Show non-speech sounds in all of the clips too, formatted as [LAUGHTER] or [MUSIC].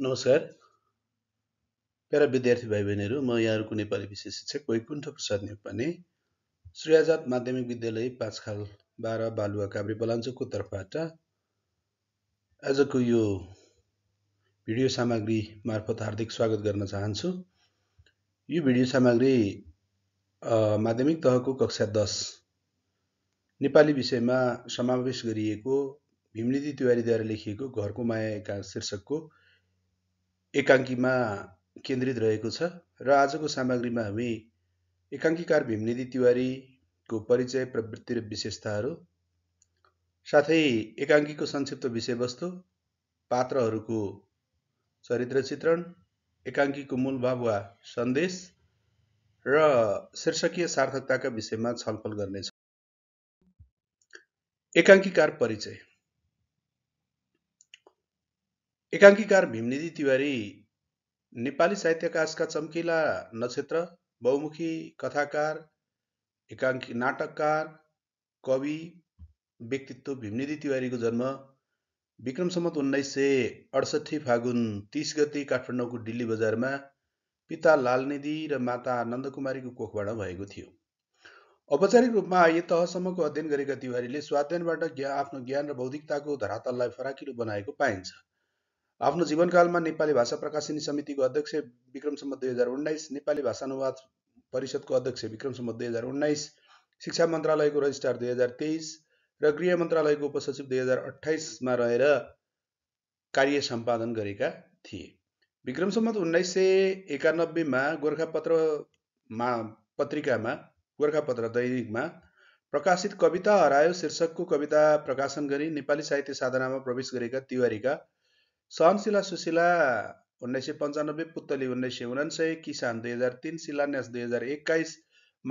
नमस्कार प्यारा विद्यार्थी भाइ बहिनीहरू म यहाँहरूको नेपाली विषय शिक्षक वैकुण्ठ प्रसाद नेकपाने श्री आजाद माध्यमिक विद्यालय पाँच खाल बाह्र बालुवा काभ्रे बलाञ्चोकको तर्फबाट आजको यो भिडियो सामग्री मार्फत हार्दिक स्वागत गर्न चाहन्छु यो भिडियो सामग्री माध्यमिक तहको कक्षा दस नेपाली विषयमा समावेश गरिएको भीमनिधि तिवारीद्वारा लेखिएको घरको माया शीर्षकको एकाङ्कीमा केन्द्रित रहेको छ र आजको सामग्रीमा हामी एकाङ्कीकार भीमनिधि तिवारीको परिचय प्रवृत्ति र विशेषताहरू साथै एकाङ्कीको संक्षिप्त विषयवस्तु पात्रहरूको चरित्र चित्रण एकाङ्कीको मूलभाव वा सन्देश र शीर्षकीय सार्थकताका विषयमा छलफल गर्नेछौँ एकाङ्कीकार परिचय एकाङ्कीकार भीमनिधि तिवारी नेपाली साहित्यकाशका चम्किला नक्षत्र बहुमुखी कथाकार एकाङ्की नाटककार कवि व्यक्तित्व भीमनिधि तिवारीको जन्म सम्मत उन्नाइस सय अडसट्ठी फागुन तिस गते काठमाडौँको दिल्ली बजारमा पिता लालनिधि र माता आनन्दकुमारीको कोखबाट भएको थियो औपचारिक रूपमा आइए तहसम्मको अध्ययन गरेका तिवारीले स्वाध्ययनबाट आफ्नो ज्ञान र बौद्धिकताको धरातललाई फराकिलो बनाएको पाइन्छ आफ्नो जीवनकालमा नेपाली भाषा प्रकाशनी समितिको अध्यक्ष विक्रम सम्म दुई हजार उन्नाइस नेपाली भाषा अनुवाद परिषदको अध्यक्ष विक्रम सम्म दुई हजार उन्नाइस शिक्षा मन्त्रालयको रजिस्ट्रार दुई हजार तेइस र गृह मन्त्रालयको उपसचिव दुई हजार अठाइसमा रहेर कार्य सम्पादन गरेका थिए विक्रम सम्मत उन्नाइस सय एकानब्बेमा गोर्खापत्रमा पत्रिकामा गोर्खापत्र दैनिकमा प्रकाशित कविता हरायो शीर्षकको कविता प्रकाशन गरी नेपाली साहित्य साधनामा प्रवेश गरेका तिवारीका सहनशिला सुशिला उन्नाइस सय पन्चानब्बे पुत्तली उन्नाइस सय उनान्सय किसान दुई हजार तिन शिलान्यास दुई हजार एक्काइस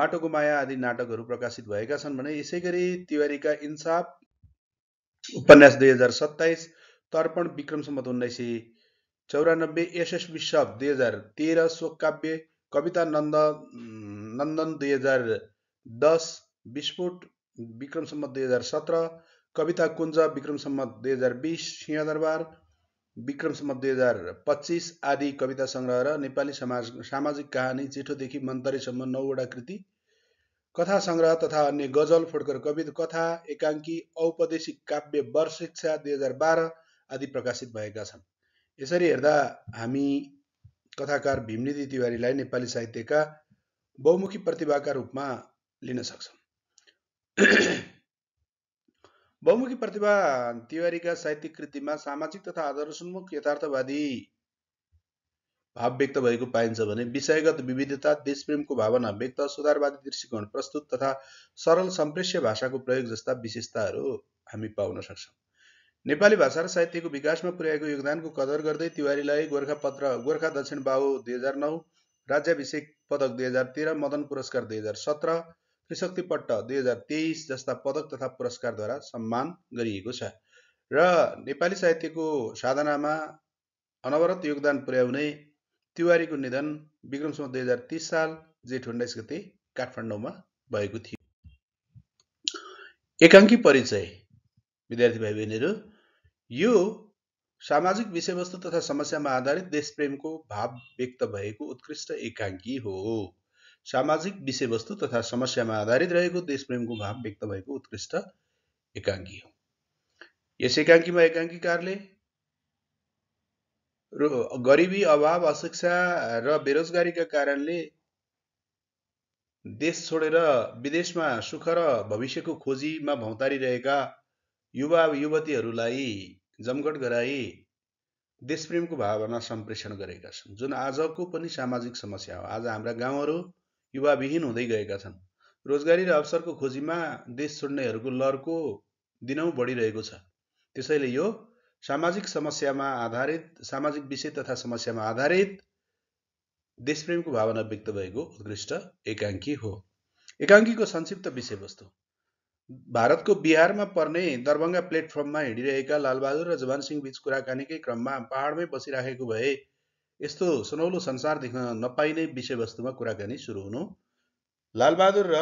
माटोको माया आदि नाटकहरू प्रकाशित भएका छन् भने यसै गरी तिवारीका इन्साफ उपन्यास दुई हजार सत्ताइस तर्पण विक्रम सम्मत उन्नाइस सय चौरानब्बे एसएस विश्व दुई हजार तेह्र शोककाव्य कविता नन्द नन्दन दुई हजार दस विस्फोट विक्रम सम्मत दुई हजार सत्र कविता कुञ्ज विक्रम सम्मत दुई हजार बिस सिंहदरबार विक्रमसम्म दुई हजार पच्चिस आदि कविता सङ्ग्रह र नेपाली समाज सामाजिक कहानी जेठोदेखि मन्तरीसम्म नौवटा कृति कथा सङ्ग्रह तथा अन्य गजल फोडकर कवि कथा एकाङ्की औपदेशिक काव्य वर्ष शिक्षा दुई हजार बाह्र आदि प्रकाशित भएका छन् यसरी हेर्दा हामी कथाकार भीमनिधि तिवारीलाई नेपाली साहित्यका बहुमुखी प्रतिभाका रूपमा लिन सक्छौँ बहुमुखी प्रतिभा तिवारीका साहित्यिक कृतिमा सामाजिक तथा आदर्शोन्मुख यथार्थवादी भाव व्यक्त भएको पाइन्छ भने विषयगत विविधता देशप्रेमको भावना व्यक्त सुधारवादी दृष्टिकोण प्रस्तुत तथा सरल सम्प्रेष्य भाषाको प्रयोग जस्ता विशेषताहरू हामी पाउन सक्छौँ नेपाली भाषा र साहित्यको विकासमा पुर्याएको योगदानको कदर गर्दै तिवारीलाई गोर्खा पत्र गोर्खा दक्षिण बाहु दुई हजार नौ राज्याभिषेक पदक दुई हजार तेह्र मदन पुरस्कार दुई हजार सत्र त्रिशक्ति पट्ट दुई हजार तेइस जस्ता पदक तथा पुरस्कारद्वारा सम्मान गरिएको छ र नेपाली साहित्यको साधनामा अनवरत योगदान पुर्याउने तिवारीको निधन विक्रमसम्म दुई हजार तिस साल जेठ उन्नाइस गते काठमाडौँमा भएको थियो एकाङ्की परिचय विद्यार्थी भाइ बहिनीहरू यो सामाजिक विषयवस्तु तथा समस्यामा आधारित देशप्रेमको भाव व्यक्त भएको उत्कृष्ट एकाङ्की हो सामाजिक विषयवस्तु तथा समस्यामा आधारित रहेको देशप्रेमको भाव व्यक्त भएको उत्कृष्ट एकाङ्की हो यस एकाङ्कीमा एकाङ्कीकारले र गरिबी अभाव अशिक्षा र बेरोजगारीका कारणले देश छोडेर विदेशमा सुख र भविष्यको खोजीमा भौतारिरहेका युवा युवतीहरूलाई जमघट गराई देशप्रेमको भावना सम्प्रेषण गरेका छन् जुन आजको पनि सामाजिक समस्या हो आज हाम्रा गाउँहरू युवाविहीन हुँदै गएका छन् रोजगारी र अवसरको खोजीमा देश छोड्नेहरूको लहरको दिनौँ बढिरहेको छ त्यसैले यो सामाजिक समस्यामा आधारित सामाजिक विषय तथा समस्यामा आधारित देशप्रेमको भावना व्यक्त भएको उत्कृष्ट एकाङ्की हो एकाङ्कीको संक्षिप्त विषयवस्तु भारतको बिहारमा पर्ने दरभङ्गा प्लेटफर्ममा हिँडिरहेका लालबहादुर र जवान सिंह बीच कुराकानीकै क्रममा पहाडमै बसिराखेको भए यस्तो सुनौलो संसार देख्न नपाइने विषयवस्तुमा कुराकानी सुरु हुनु लालबहादुर र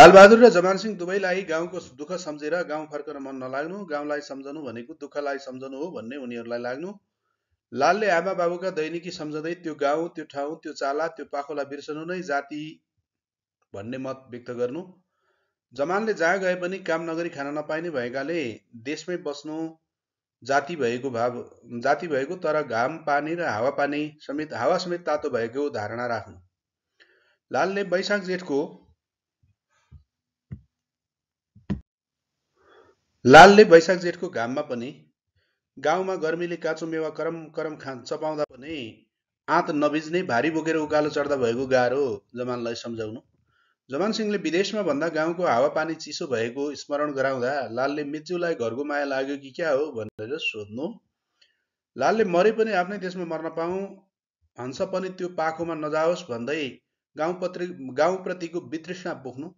लालबहादुर र जमानसिंह दुवैलाई गाउँको दुःख सम्झेर गाउँ फर्कन मन नलाग्नु गाउँलाई सम्झनु भनेको दुःखलाई सम्झनु हो भन्ने उनीहरूलाई लाग्नु लालले आमा बाबुका दैनिकी सम्झँदै त्यो गाउँ त्यो ठाउँ त्यो चाला त्यो पाखोलाई बिर्सनु नै जाति भन्ने मत व्यक्त गर्नु जमानले जहाँ गए पनि काम नगरी खान नपाइने भएकाले देशमै बस्नु जाति भएको भाव जाति भएको तर घाम पानी र हावापानी समेत हावा समेत तातो भएको धारणा राख्नु लालले वैशाख जेठको लालले वैशाख जेठको घाममा पनि गाउँमा गर्मीले काँचो मेवा करम करम खान चपाउँदा पनि आँत नभिज्ने भारी बोकेर उकालो चढ्दा भएको गाह्रो जमानलाई सम्झाउनु जमान सिंहले विदेशमा भन्दा गाउँको हावापानी चिसो भएको स्मरण गराउँदा लालले मिचुलाई घरको माया लाग्यो कि क्या हो भनेर सोध्नु लालले मरे पनि आफ्नै देशमा मर्न पाऊ हंस पनि त्यो पाखोमा नजाओस् भन्दै गाउँ गाउँपत्री गाउँप्रतिको वितृष्णा पोख्नु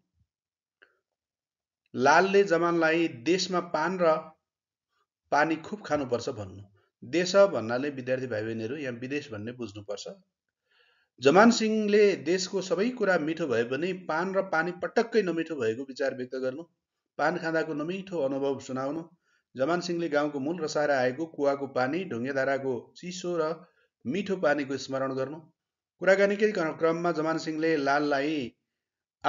लालले जमानलाई देशमा पान र पानी खुब खानुपर्छ भन्नु देश भन्नाले विद्यार्थी भाइ बहिनीहरू यहाँ विदेश भन्ने बुझ्नुपर्छ जमान सिंहले देशको सबै कुरा मिठो भए पनि पान र पानी पटक्कै नमिठो भएको विचार व्यक्त गर्नु पान खाँदाको नमिठो अनुभव सुनाउनु जमान सिंहले गाउँको मूल रसाएर आएको कुवाको पानी ढुङ्गे धाराको चिसो र मिठो पानीको स्मरण गर्नु कुराकानीकै क्रममा जमान सिंहले लाललाई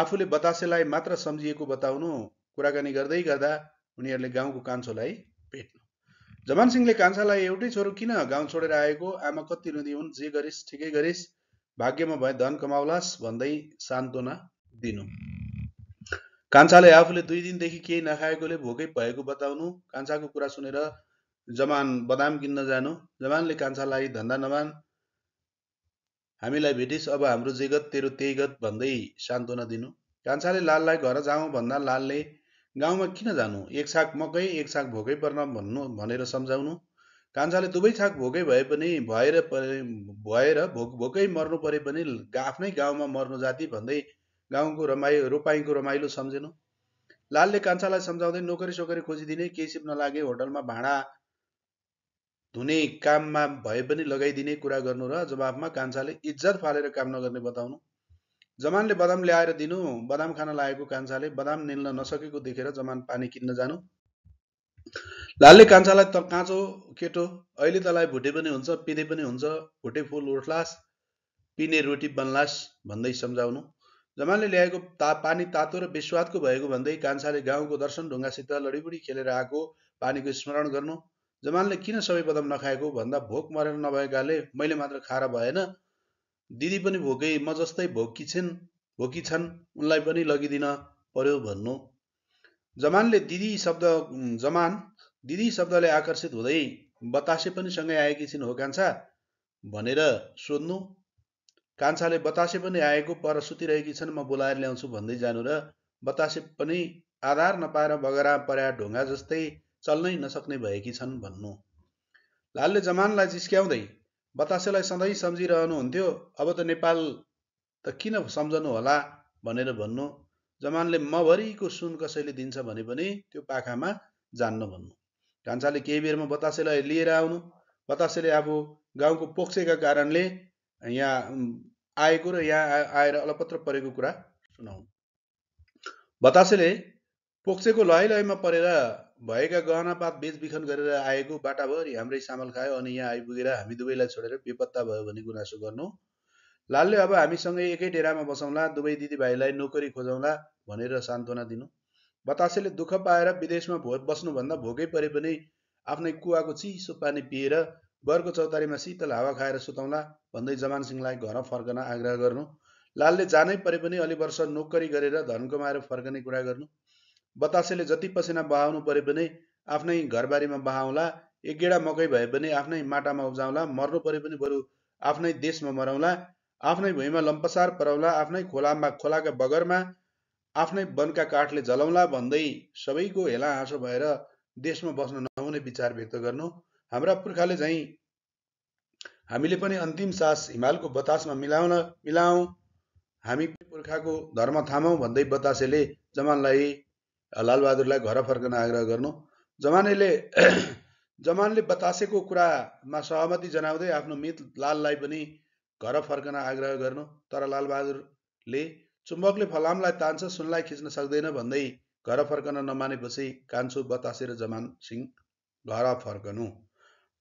आफूले बतासेलाई मात्र सम्झिएको बताउनु कुराकानी गर्दै गर्दा उनीहरूले गाउँको कान्छोलाई भेट्नु जमान सिंहले कान्छालाई एउटै छोरो किन गाउँ छोडेर आएको आमा कति रुँदी हुन् जे गरिस् ठिकै गरिस् भाग्यमा भए धन कमाउलास भन्दै सान्त्वना दिनु कान्छाले आफूले दुई दिनदेखि केही नखाएकोले भोकै भएको बताउनु कान्छाको कुरा सुनेर जमान बदाम किन्न जानु जमानले कान्छालाई धन्दा नमान हामीलाई भेटिस् अब हाम्रो जे गत तेरो त्यही गत भन्दै सान्त्वना दिनु कान्छाले लाललाई घर जाउँ भन्दा लालले गाउँमा किन जानु एक साग मकै एक साग भोकै पर्न भन्नु भनेर सम्झाउनु कान्छाले दुवै छाक भोकै भए पनि भएर परे भएर भोक भोकै मर्नु परे पनि आफ्नै गाउँमा मर्नु जाति भन्दै गाउँको रमाइ रोपाइँको रमाइलो सम्झेन लालले कान्छालाई सम्झाउँदै नोकरी सोकरी खोजिदिने केही सिप नलागे होटलमा भाँडा धुने काममा भए पनि लगाइदिने कुरा गर्नु र जवाफमा कान्छाले इज्जत फालेर काम नगर्ने बताउनु जमानले बदाम ल्याएर दिनु बदाम खान लागेको कान्छाले बदाम निल्न नसकेको देखेर जमान पानी किन्न जानु लालले कान्छालाई त काँचो केटो अहिले तलाई भुटे पनि हुन्छ पिँधे पनि हुन्छ भुटे फुल उठ्लास पिने रोटी बन्लास भन्दै सम्झाउनु जमानले ल्याएको ता पानी तातो र विस्वादको भएको भन्दै कान्छाले गाउँको दर्शन ढुङ्गासित लडीबुडी खेलेर आएको पानीको स्मरण गर्नु जमानले किन सबै बदम नखाएको भन्दा भोक मरेर नभएकाले मैले मात्र खाएर भएन दिदी पनि भोकै म जस्तै भोकी छिन् भोकी छन् उनलाई पनि लगिदिन पर्यो भन्नु जमानले दिदी शब्द जमान दिदी शब्दले आकर्षित हुँदै बतासे पनि सँगै आएकी छिन् हो कान्छा भनेर सोध्नु कान्छाले बतासे पनि आएको पर सुतिरहेकी छन् म बोलाएर ल्याउँछु भन्दै जानु र बतासे पनि आधार नपाएर बगरा पर्या ढुङ्गा जस्तै चल्नै नसक्ने भएकी छन् भन्नु लालले जमानलाई जिस्क्याउँदै बतासेलाई सधैँ सम्झिरहनुहुन्थ्यो अब त नेपाल त किन सम्झनु होला भनेर भन्नु जमानले मभरिको सुन कसैले दिन्छ भने पनि त्यो पाखामा जान्न भन्नु ढान्साले केही बेरमा बतासेलाई लिएर आउनु बतासेले अब गाउँको पोक्सेका कारणले यहाँ आएको र यहाँ आएर अलपत्र परेको कुरा सुनाउनु बतासेले पोक्सेको लय लयमा परेर भएका गहनापात बेचबिखन गरेर आएको बाटाभरि हाम्रै सामल खायो अनि यहाँ आइपुगेर हामी दुवैलाई छोडेर बेपत्ता भयो भने गुनासो गर्नु लालले अब हामीसँगै एकै डेरामा बसाउँला दुवै दिदीभाइलाई नोकरी खोजाउँला भनेर सान्त्वना दिनु बतासेले दुःख पाएर विदेशमा भो बस्नुभन्दा भोकै परे पनि आफ्नै कुवाको चिसो पानी पिएर बरको चौतारीमा शीतल हावा खाएर सुताउँला भन्दै जमान सिंहलाई घर फर्कन आग्रह गर्नु लालले जानै परे पनि अलि वर्ष नोकरी गरेर धन कमाएर फर्कने कुरा गर्नु बतासेले जति पसिना बहाउनु परे पनि आफ्नै घरबारीमा बहाउला एक गेडा मकै भए पनि आफ्नै माटामा उब्जाउँला मर्नु परे पनि बरु आफ्नै देशमा मराउँला आफ्नै भुइँमा लम्पसार पराउला आफ्नै खोलामा खोलाका बगरमा आफ्नै वनका काठले जलाउँला भन्दै सबैको हेला हाँसो भएर देशमा बस्न नहुने विचार व्यक्त गर्नु हाम्रा पुर्खाले झैँ हामीले पनि अन्तिम सास हिमालको बतासमा मिलाउन मिलाउँ हामी पुर्खाको धर्म थामौँ भन्दै बतासेले जमानलाई लालबहादुरलाई घर फर्कन आग्रह गर्नु जमानेले जमानले बतासेको कुरामा सहमति जनाउँदै आफ्नो मित लाललाई पनि घर फर्कन आग्रह गर्नु तर लालबहादुरले चुम्बकले फलामलाई तान्छ सुनलाई खिच्न सक्दैन भन्दै घर फर्कन नमानेपछि कान्छु बतासेर जमान सिंह घर फर्कनु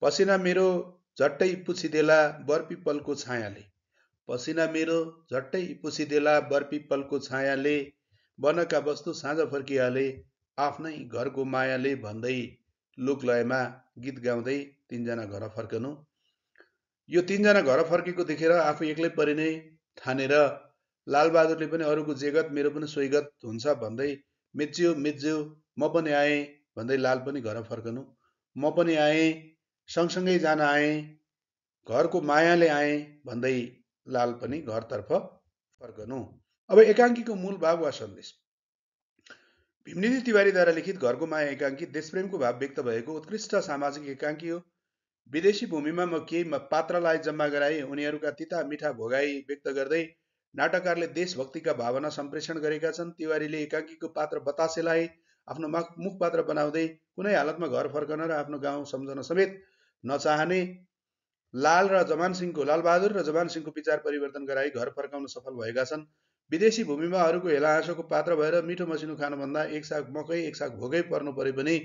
पसिना मेरो झट्टै पुछिदेला बरपिपलको छायाले पसिना मेरो झट्टै पुछिदेला बरपिपलको छायाले वनका वस्तु साँझ फर्किहाले आफ्नै घरको मायाले भन्दै लोकलयमा गीत गाउँदै तिनजना घर फर्कनु यो तिनजना घर फर्केको देखेर आफू एक्लै परिने ठानेर लालबहादुरले पनि अरूको जेगत मेरो पनि सोइगत हुन्छ भन्दै मिच्यो मिच्यो म पनि आएँ भन्दै लाल पनि घर फर्कनु म पनि आएँ सँगसँगै जान आएँ घरको मायाले आएँ भन्दै लाल पनि घरतर्फ फर्कनु अब एकाङ्कीको मूल भाव वा सन्देश भीमनिधि तिवारीद्वारा लिखित घरको माया एकाङ्की देशप्रेमको भाव व्यक्त भएको उत्कृष्ट सामाजिक एकाङ्की हो विदेशी भूमिमा म केही पात्रलाई जम्मा गराए उनीहरूका तिता मिठा भोगाई व्यक्त गर्दै नाटककारले देशभक्तिका भावना सम्प्रेषण गरेका छन् तिवारीले एकाकीको पात्र बतासेलाई आफ्नो मुख पात्र बनाउँदै कुनै हालतमा घर फर्कन र आफ्नो गाउँ सम्झन समेत नचाहने लाल र जमान सिंहको लालबहादुर र जमान सिंहको विचार परिवर्तन गराई घर फर्काउन सफल भएका छन् विदेशी भूमिमा अरूको हेला पात्र भएर मिठो मसिनो खानुभन्दा एक साग मकै एक साग भोगै पर्नु परे भने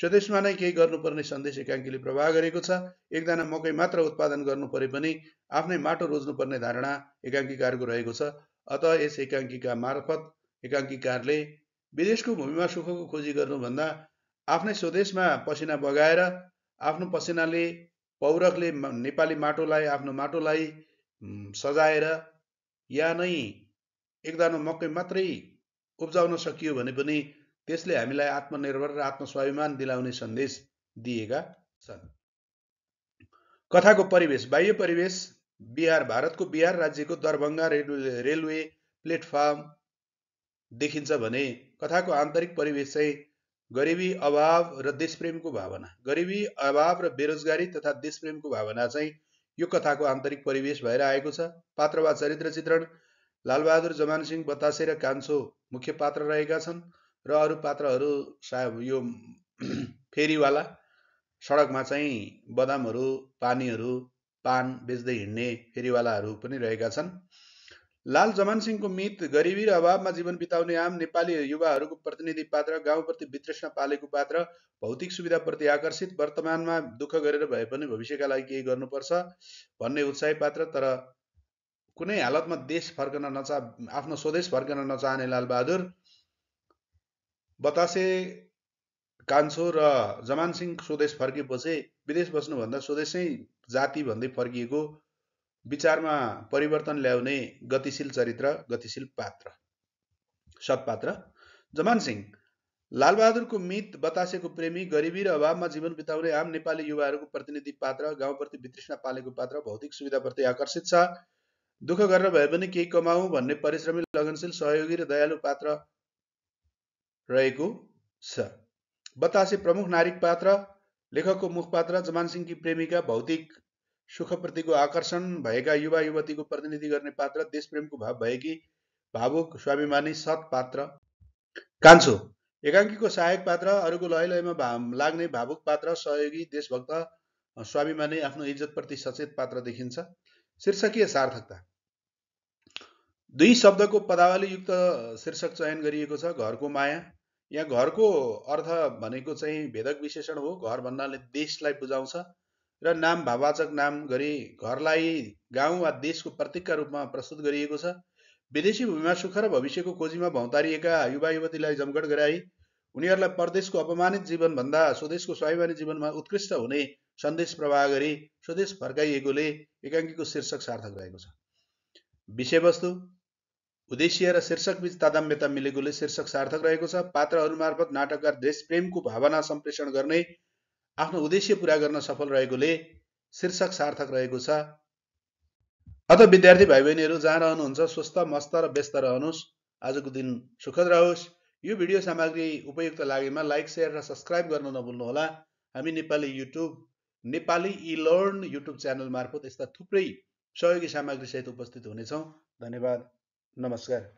स्वदेशमा नै केही गर्नुपर्ने सन्देश एकाङ्कीले प्रवाह गरेको छ एकजना मकै मात्र उत्पादन गर्नु परे पनि आफ्नै माटो रोज्नुपर्ने धारणा एकाङ्कीकारको रहेको छ अत यस एकाङ्कीका मार्फत एकाङ्कीकारले विदेशको भूमिमा सुखको खोजी गर्नुभन्दा आफ्नै स्वदेशमा पसिना बगाएर आफ्नो पसिनाले पौरखले नेपाली माटोलाई आफ्नो माटोलाई सजाएर या नै एकदानो मकै मात्रै उब्जाउन सकियो भने पनि त्यसले हामीलाई आत्मनिर्भर र आत्मस्वाभिमान दिलाउने सन्देश दिएका छन् कथाको परिवेश बाह्य परिवेश बिहार भारतको बिहार राज्यको दरभङ्गा रेलवे रेलवे प्लेटफार्म देखिन्छ भने कथाको आन्तरिक परिवेश चाहिँ गरिबी अभाव र देशप्रेमको भावना गरिबी अभाव र बेरोजगारी तथा देशप्रेमको भावना चाहिँ यो कथाको आन्तरिक परिवेश भएर आएको छ पात्र वा चरित्र चित्रण लालबहादुर जमान सिंह बतासे र कान्छो मुख्य पात्र रहेका छन् र अरू पात्रहरू सा यो [CLEARS THROAT] फेरीवाला सडकमा चाहिँ बदामहरू पानीहरू पान बेच्दै हिँड्ने फेरीवालाहरू पनि रहेका छन् लाल जमान सिंहको मित गरिबी र अभावमा जीवन बिताउने आम नेपाली युवाहरूको प्रतिनिधि पात्र गाउँप्रति वितृष्ण पालेको पात्र भौतिक सुविधाप्रति आकर्षित वर्तमानमा दुःख गरेर भए पनि भविष्यका लागि केही गर्नुपर्छ भन्ने उत्साही पात्र तर कुनै हालतमा देश फर्कन नचा आफ्नो स्वदेश फर्कन नचाहने लालबहादुर बतासे कान्छो र जमानसिंह स्वदेश फर्किएपछि विदेश बस्नुभन्दा स्वदेशै जाति भन्दै फर्किएको विचारमा परिवर्तन ल्याउने गतिशील चरित्र गतिशील पात्र सत्पात्र जमानसिंह लालबहादुरको मित बतासेको प्रेमी गरिबी र अभावमा जीवन बिताउने आम नेपाली युवाहरूको प्रतिनिधि पात्र गाउँप्रति वितृष्णा पालेको पात्र भौतिक सुविधाप्रति आकर्षित छ दुःख गरेर भए पनि केही कमाऊ भन्ने परिश्रमी लगनशील सहयोगी र दयालु पात्र रहेको छ बतासे प्रमुख नारी पात्र लेखकको मुखपात्र सिंहकी प्रेमिका भौतिक सुखप्रतिको आकर्षण भएका युवा युवतीको प्रतिनिधि गर्ने पात्र देशप्रेमको भाव भएकी भावुक स्वाभिमानी सत पात्र कान्छो एकाङ्कीको सहायक पात्र अरूको लय लयमा भा लाग्ने भावुक पात्र सहयोगी देशभक्त स्वाभिमानी आफ्नो इज्जतप्रति सचेत पात्र देखिन्छ शीर्षकीय सार्थकता दुई शब्दको पदावलीयुक्त शीर्षक चयन गरिएको छ घरको माया यहाँ घरको अर्थ भनेको चाहिँ भेदक विशेषण हो घर भन्नाले देशलाई बुझाउँछ र नाम भावाचक नाम गरी घरलाई गाउँ वा देशको प्रतीकका रूपमा प्रस्तुत गरिएको छ विदेशी भूमिमा सुख र भविष्यको खोजीमा भौतारिएका युवा युवतीलाई जमघट गराई उनीहरूलाई परदेशको अपमानित जीवनभन्दा स्वदेशको स्वाभिमानी जीवनमा उत्कृष्ट हुने सन्देश प्रवाह गरी स्वदेश फर्काइएकोले एकाङ्कीको शीर्षक सार्थक रहेको छ विषयवस्तु उद्देश्य र शीर्षक शीर्षकबीच तादम्यता मिलेकोले शीर्षक सार्थक रहेको छ पात्रहरू मार्फत नाटककार देशप्रेमको भावना सम्प्रेषण गर्ने आफ्नो उद्देश्य पुरा गर्न सफल रहेकोले शीर्षक सार्थक रहेको छ अत विद्यार्थी भाइ बहिनीहरू जहाँ रहनुहुन्छ स्वस्थ मस्त र व्यस्त रहनुहोस् आजको दिन सुखद रहोस् यो भिडियो सामग्री उपयुक्त लागेमा लाइक सेयर र सब्सक्राइब गर्न नभुल्नुहोला हामी Nepali YouTube Nepali E learn YouTube channel मार्फत यस्ता थुप्रै सहयोगी सामग्रीसहित उपस्थित हुनेछौँ धन्यवाद नमस्कार